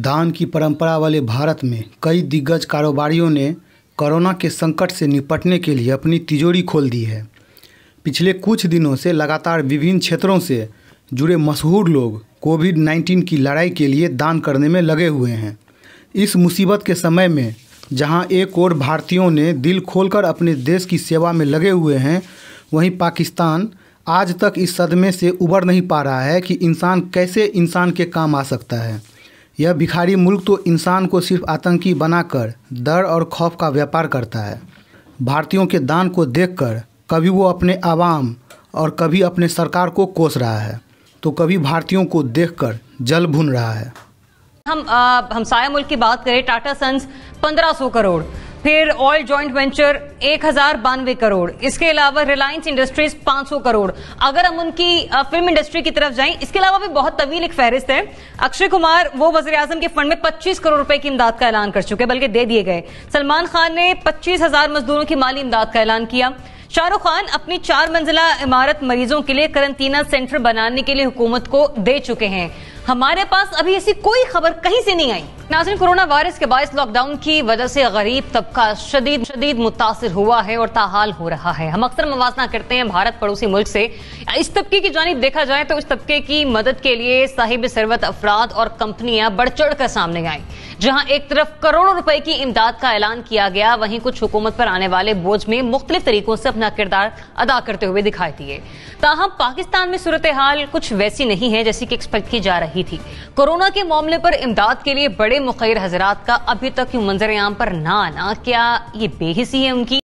दान की परंपरा वाले भारत में कई दिग्गज कारोबारियों ने कोरोना के संकट से निपटने के लिए अपनी तिजोरी खोल दी है पिछले कुछ दिनों से लगातार विभिन्न क्षेत्रों से जुड़े मशहूर लोग कोविड 19 की लड़ाई के लिए दान करने में लगे हुए हैं इस मुसीबत के समय में जहां एक ओर भारतीयों ने दिल खोलकर अपने देश की सेवा में लगे हुए हैं वहीं पाकिस्तान आज तक इस सदमे से उबर नहीं पा रहा है कि इंसान कैसे इंसान के काम आ सकता है यह भिखारी मुल्क तो इंसान को सिर्फ आतंकी बनाकर डर और खौफ का व्यापार करता है भारतीयों के दान को देखकर कभी वो अपने आवाम और कभी अपने सरकार को कोस रहा है तो कभी भारतीयों को देखकर जल भुन रहा है हम हमसाया मुल्क की बात करें टाटा सन्स 1500 करोड़ फिर ऑयल जॉइंट वेंचर एक हजार बानवे करोड़ इसके अलावा रिलायंस इंडस्ट्रीज 500 करोड़ अगर हम उनकी फिल्म इंडस्ट्री की तरफ जाएं इसके अलावा भी बहुत तवील एक फहरिस्त है अक्षय कुमार वो वजी अजम के फंड में 25 करोड़ रुपए की इमदाद का ऐलान कर चुके बल्कि दे दिए गए सलमान खान ने पच्चीस मजदूरों की माली इमदाद का ऐलान किया शाहरुख खान अपनी चार मंजिला इमारत मरीजों के लिए करंतना सेंटर बनाने के लिए हुकूमत को दे चुके हैं हमारे पास अभी ऐसी कोई खबर कहीं से नहीं आई नाजन कोरोना वायरस के बायस लॉकडाउन की वजह से गरीब तबका शदीद शदीद मुतासर हुआ है और ताहाल हो रहा है हम अक्सर मुवजना करते हैं भारत पड़ोसी मुल्क से इस तबके की जानब देखा जाए तो इस तबके की मदद के लिए साहिब सरवत अफराद और कंपनियां बढ़ चढ़ कर सामने आई जहां एक तरफ करोड़ों रुपए की इमदाद का ऐलान किया गया वहीं कुछ हुकूमत पर आने वाले बोझ में मुख्तलिफ तरीकों से अपना किरदार अदा करते हुए दिखाई दिए ताहम पाकिस्तान में सूरत हाल कुछ वैसी नहीं है जैसी कि एक्सपेक्ट की जा रही रही थी कोरोना के मामले पर इमदाद के लिए बड़े मुखर हजरात का अभी तक मंजर आम पर ना आना क्या ये बेहिसी है उनकी